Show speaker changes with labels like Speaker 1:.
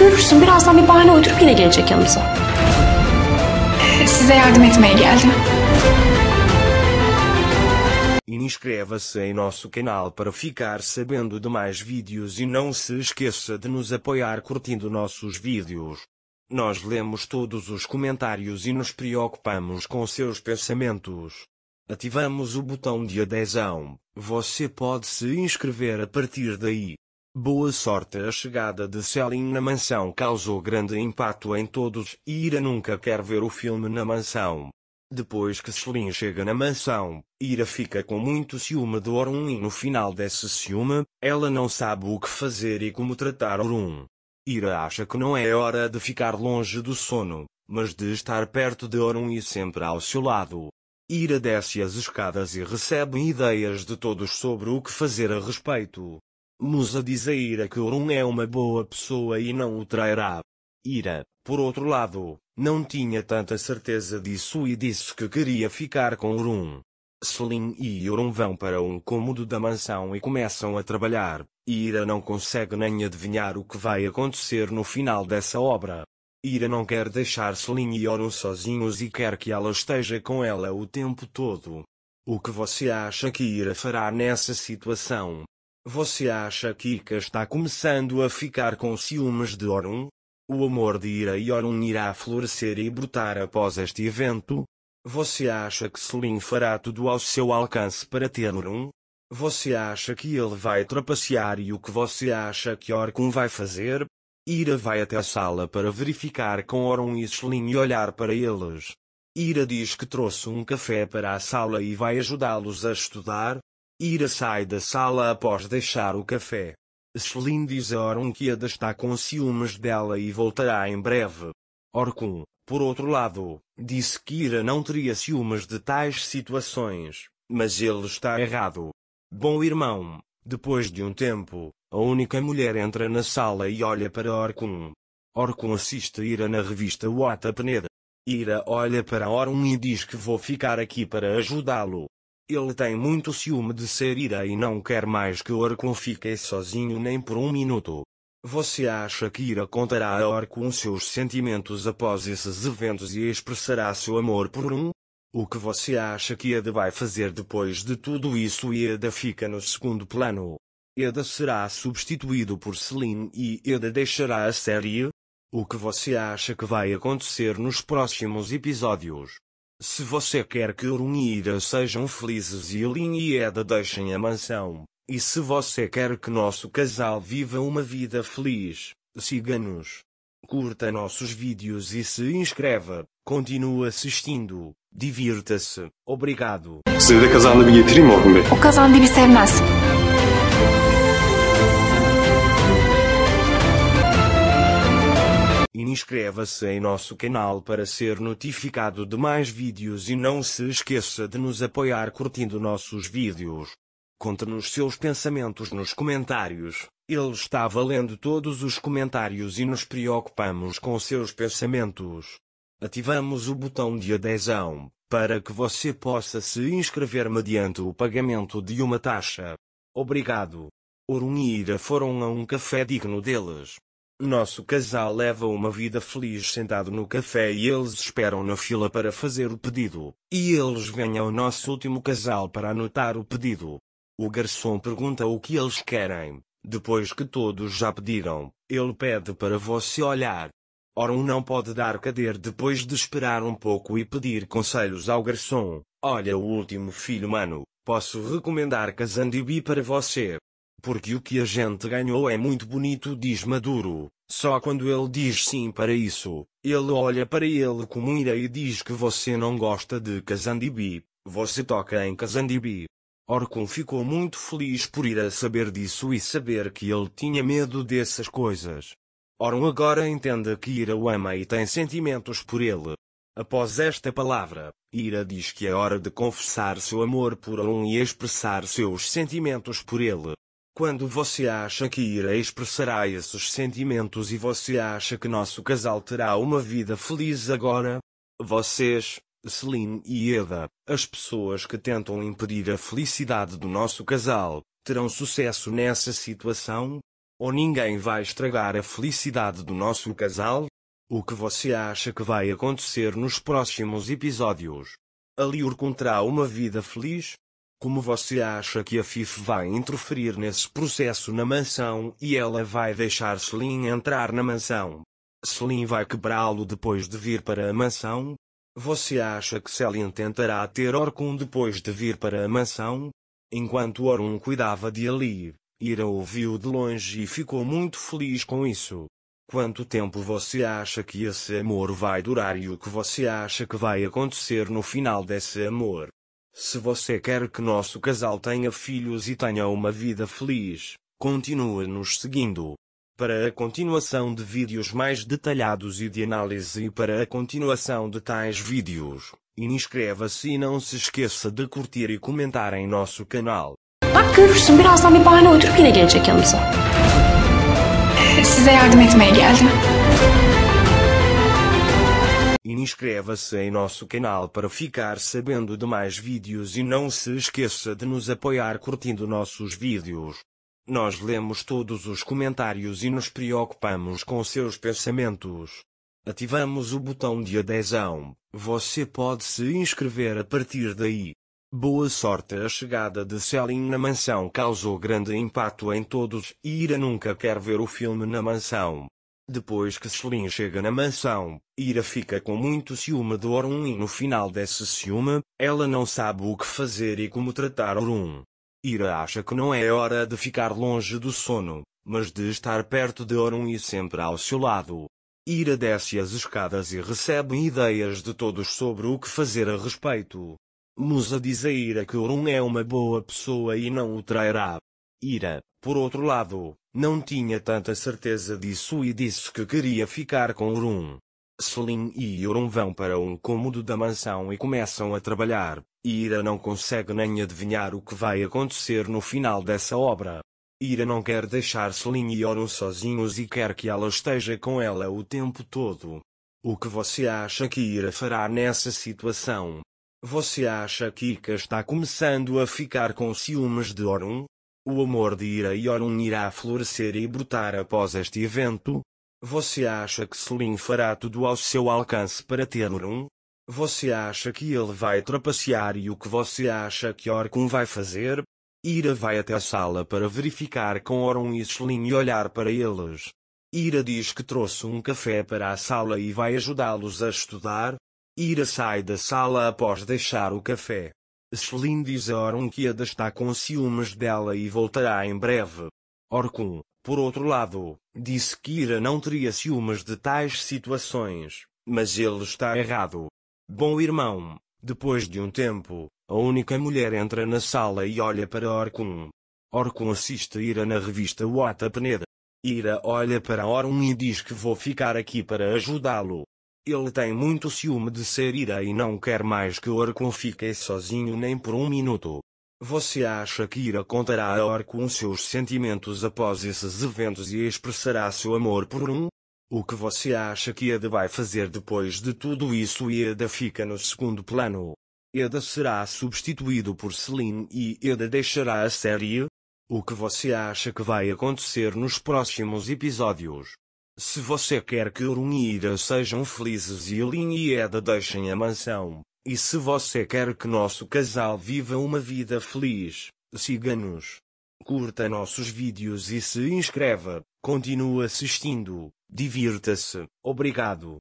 Speaker 1: Görürsün birazdan bir bahane uydurup yine gelecek yanımıza. Size yardım etmeye geldim. Inscreva-se em nosso canal para ficar sabendo de mais vídeos e não se esqueça de nos apoiar curtindo nossos vídeos. Nós lemos todos os comentários e nos preocupamos com seus pensamentos. Ativamos o botão de adesão. Você pode se inscrever a partir daí. Boa sorte A chegada de Selin na mansão causou grande impacto em todos e Ira nunca quer ver o filme na mansão. Depois que Selin chega na mansão, Ira fica com muito ciúme de Orun e no final desse ciúme, ela não sabe o que fazer e como tratar Orun. Ira acha que não é hora de ficar longe do sono, mas de estar perto de Orun e sempre ao seu lado. Ira desce as escadas e recebe ideias de todos sobre o que fazer a respeito. Musa diz a Ira é que Orum é uma boa pessoa e não o trairá. Ira, por outro lado, não tinha tanta certeza disso e disse que queria ficar com Orum. Selim e Orum vão para um cômodo da mansão e começam a trabalhar. Ira não consegue nem adivinhar o que vai acontecer no final dessa obra. Ira não quer deixar Selim e Orum sozinhos e quer que ela esteja com ela o tempo todo. O que você acha que Ira fará nessa situação? Você acha que Ika está começando a ficar com ciúmes de Orun? O amor de Ira e Orun irá florescer e brotar após este evento? Você acha que Selin fará tudo ao seu alcance para ter Orun? Você acha que ele vai trapacear e o que você acha que Orkun vai fazer? Ira vai até a sala para verificar com Orun e Selin e olhar para eles. Ira diz que trouxe um café para a sala e vai ajudá-los a estudar. Ira sai da sala após deixar o café. Shlin diz a Orun que Ada está com ciúmes dela e voltará em breve. Orkun, por outro lado, disse que Ira não teria ciúmes de tais situações, mas ele está errado. Bom irmão, depois de um tempo, a única mulher entra na sala e olha para Orkun. Orkun assiste Ira na revista Wata Peneda. Ira olha para Orun e diz que vou ficar aqui para ajudá-lo. Ele tem muito ciúme de ser ira e não quer mais que Orcon fique sozinho nem por um minuto. Você acha que Ira contará a Orcon seus sentimentos após esses eventos e expressará seu amor por um? O que você acha que Eda vai fazer depois de tudo isso e Eda fica no segundo plano? Eda será substituído por Celine e Eda deixará a série? O que você acha que vai acontecer nos próximos episódios? Se você quer que Orunira sejam felizes e Elin e Eda deixem a mansão, e se você quer que nosso casal viva uma vida feliz, siga-nos. Curta nossos vídeos e se inscreva. Continue assistindo. Divirta-se. Obrigado.
Speaker 2: Size de kazandı bir Orhun Bey?
Speaker 1: O kazandı bir Inscreva-se em nosso canal para ser notificado de mais vídeos e não se esqueça de nos apoiar curtindo nossos vídeos. Conte-nos seus pensamentos nos comentários. Ele estava lendo todos os comentários e nos preocupamos com seus pensamentos. Ativamos o botão de adesão para que você possa se inscrever mediante o pagamento de uma taxa. Obrigado. e Ira foram a um café digno deles. Nosso casal leva uma vida feliz sentado no café e eles esperam na fila para fazer o pedido. E eles vêm ao nosso último casal para anotar o pedido. O garçom pergunta o que eles querem. Depois que todos já pediram, ele pede para você olhar. Ora, um não pode dar cadeira depois de esperar um pouco e pedir conselhos ao garçom. Olha, o último filho mano, posso recomendar Kazandibi para você. Porque o que a gente ganhou é muito bonito, diz Maduro. Só quando ele diz sim para isso, ele olha para ele como ira e diz que você não gosta de Kazandibi, você toca em Kazandibi. Orkun ficou muito feliz por ir a saber disso e saber que ele tinha medo dessas coisas. Orun agora entende que Ira o ama e tem sentimentos por ele. Após esta palavra, Ira diz que é hora de confessar seu amor por Orun e expressar seus sentimentos por ele. Quando você acha que irá expressará esses sentimentos e você acha que nosso casal terá uma vida feliz agora, vocês, Celine e Eda, as pessoas que tentam impedir a felicidade do nosso casal, terão sucesso nessa situação? Ou ninguém vai estragar a felicidade do nosso casal? O que você acha que vai acontecer nos próximos episódios? Aliur contará uma vida feliz? Como você acha que a FIF vai interferir nesse processo na mansão e ela vai deixar Slim entrar na mansão? Slim vai quebrá-lo depois de vir para a mansão? Você acha que Selin tentará ter Orkun depois de vir para a mansão? Enquanto Orun cuidava de Ali, Ira ouviu de longe e ficou muito feliz com isso. Quanto tempo você acha que esse amor vai durar e o que você acha que vai acontecer no final desse amor? Se você quer que nosso casal tenha filhos e tenha uma vida feliz, continue nos seguindo. Para a continuação de vídeos mais detalhados e de análise e para a continuação de tais vídeos, inscreva-se e não se esqueça de curtir e comentar em nosso canal. Size yardım etmeye geldim inscreva-se em nosso canal para ficar sabendo de mais vídeos e não se esqueça de nos apoiar curtindo nossos vídeos. Nós lemos todos os comentários e nos preocupamos com seus pensamentos. Ativamos o botão de adesão. Você pode se inscrever a partir daí. Boa sorte! A chegada de Selin na mansão causou grande impacto em todos e Ira nunca quer ver o filme na mansão. Depois que Selin chega na mansão, Ira fica com muito ciúme de Orun e no final desse ciúme, ela não sabe o que fazer e como tratar Orun. Ira acha que não é hora de ficar longe do sono, mas de estar perto de Orun e sempre ao seu lado. Ira desce as escadas e recebe ideias de todos sobre o que fazer a respeito. Musa diz a Ira que Orun é uma boa pessoa e não o trairá. Ira, por outro lado, não tinha tanta certeza disso e disse que queria ficar com Urum. Selim e Urum vão para um cômodo da mansão e começam a trabalhar, e Ira não consegue nem adivinhar o que vai acontecer no final dessa obra. Ira não quer deixar Selim e Orun sozinhos e quer que ela esteja com ela o tempo todo. O que você acha que Ira fará nessa situação? Você acha que Ika está começando a ficar com ciúmes de Orun? O amor de Ira e Orun irá florescer e brotar após este evento? Você acha que Selim fará tudo ao seu alcance para ter Orun? Você acha que ele vai trapacear e o que você acha que Orkun vai fazer? Ira vai até a sala para verificar com Orun e Selim e olhar para eles. Ira diz que trouxe um café para a sala e vai ajudá-los a estudar. Ira sai da sala após deixar o café. Slim diz a Orun que Ada está com ciúmes dela e voltará em breve. Orkun, por outro lado, disse que Ira não teria ciúmes de tais situações, mas ele está errado. Bom irmão, depois de um tempo, a única mulher entra na sala e olha para Orkun. Orkun assiste Ira na revista Wata Peneda. Ira olha para Orun e diz que vou ficar aqui para ajudá-lo. Ele tem muito ciúme de ser ira e não quer mais que Orkun fique sozinho nem por um minuto. Você acha que Ira contará a Orkun seus sentimentos após esses eventos e expressará seu amor por um? O que você acha que Eda vai fazer depois de tudo isso e Eda fica no segundo plano? Eda será substituído por Celine e Eda deixará a série? O que você acha que vai acontecer nos próximos episódios? Se você quer que Orunhira sejam felizes e Elin e Eda deixem a mansão, e se você quer que nosso casal viva uma vida feliz, siga-nos. Curta nossos vídeos e se inscreva. Continue assistindo. Divirta-se. Obrigado.